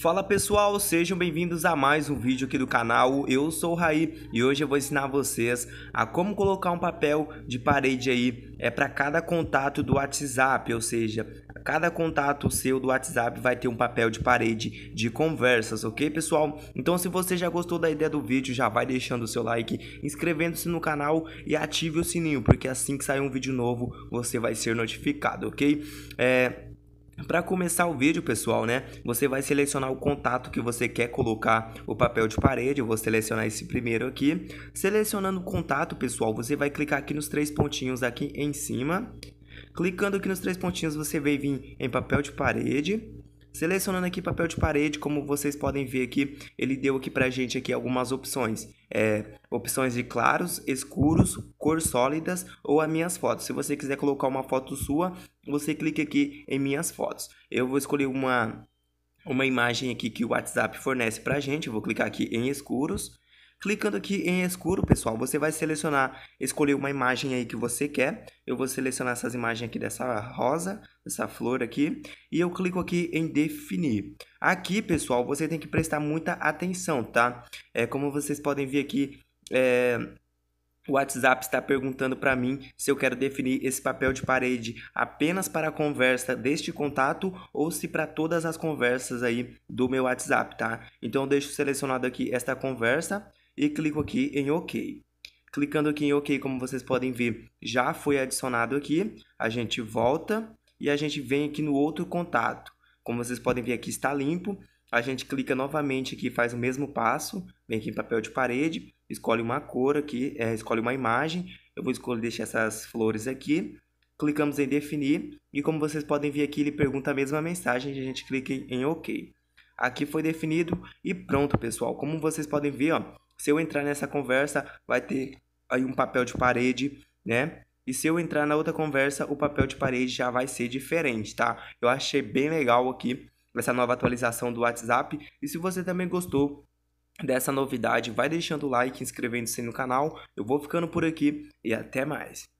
Fala pessoal, sejam bem-vindos a mais um vídeo aqui do canal, eu sou o Raí e hoje eu vou ensinar vocês a como colocar um papel de parede aí, é para cada contato do WhatsApp, ou seja, cada contato seu do WhatsApp vai ter um papel de parede de conversas, ok pessoal? Então se você já gostou da ideia do vídeo, já vai deixando o seu like, inscrevendo-se no canal e ative o sininho, porque assim que sair um vídeo novo, você vai ser notificado, ok? É... Para começar o vídeo, pessoal, né? Você vai selecionar o contato que você quer colocar o papel de parede. Eu vou selecionar esse primeiro aqui. Selecionando o contato, pessoal, você vai clicar aqui nos três pontinhos aqui em cima. Clicando aqui nos três pontinhos, você vai vir em papel de parede Selecionando aqui papel de parede, como vocês podem ver aqui, ele deu aqui pra gente aqui algumas opções. É, opções de claros, escuros, cor sólidas ou as minhas fotos. Se você quiser colocar uma foto sua, você clica aqui em minhas fotos. Eu vou escolher uma, uma imagem aqui que o WhatsApp fornece pra gente. Eu vou clicar aqui em escuros Clicando aqui em escuro, pessoal, você vai selecionar, escolher uma imagem aí que você quer. Eu vou selecionar essas imagens aqui dessa rosa, dessa flor aqui, e eu clico aqui em definir. Aqui, pessoal, você tem que prestar muita atenção, tá? É, como vocês podem ver aqui, é, o WhatsApp está perguntando para mim se eu quero definir esse papel de parede apenas para a conversa deste contato ou se para todas as conversas aí do meu WhatsApp, tá? Então eu deixo selecionado aqui esta conversa e clico aqui em OK. Clicando aqui em OK, como vocês podem ver, já foi adicionado aqui. A gente volta e a gente vem aqui no outro contato. Como vocês podem ver aqui está limpo. A gente clica novamente aqui, faz o mesmo passo, vem aqui em papel de parede, escolhe uma cor aqui, é, escolhe uma imagem. Eu vou escolher deixar essas flores aqui. Clicamos em definir e como vocês podem ver aqui, ele pergunta a mesma mensagem, a gente clica em OK. Aqui foi definido e pronto, pessoal. Como vocês podem ver, ó, se eu entrar nessa conversa, vai ter aí um papel de parede, né? E se eu entrar na outra conversa, o papel de parede já vai ser diferente, tá? Eu achei bem legal aqui essa nova atualização do WhatsApp. E se você também gostou dessa novidade, vai deixando o like, inscrevendo-se no canal. Eu vou ficando por aqui e até mais.